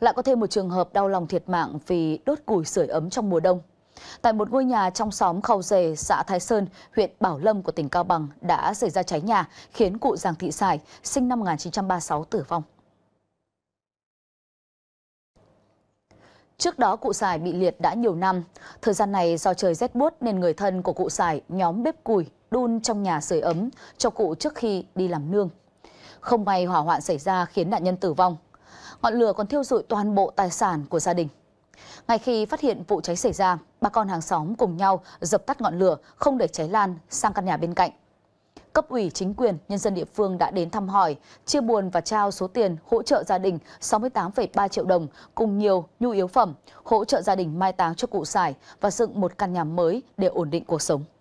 lại có thêm một trường hợp đau lòng thiệt mạng vì đốt củi sưởi ấm trong mùa đông. Tại một ngôi nhà trong xóm Khâu Dề, xã Thái Sơn, huyện Bảo Lâm của tỉnh Cao Bằng đã xảy ra cháy nhà khiến cụ Giàng Thị Sải, sinh năm 1936 tử vong. Trước đó cụ Sải bị liệt đã nhiều năm, thời gian này do trời rét buốt nên người thân của cụ Sải nhóm bếp củi đun trong nhà sưởi ấm cho cụ trước khi đi làm nương. Không may hỏa hoạn xảy ra khiến nạn nhân tử vong. Ngọn lửa còn thiêu rụi toàn bộ tài sản của gia đình. Ngay khi phát hiện vụ cháy xảy ra, bà con hàng xóm cùng nhau dập tắt ngọn lửa không để cháy lan sang căn nhà bên cạnh. Cấp ủy chính quyền, nhân dân địa phương đã đến thăm hỏi, chia buồn và trao số tiền hỗ trợ gia đình 68,3 triệu đồng cùng nhiều nhu yếu phẩm, hỗ trợ gia đình mai táng cho cụ sải và dựng một căn nhà mới để ổn định cuộc sống.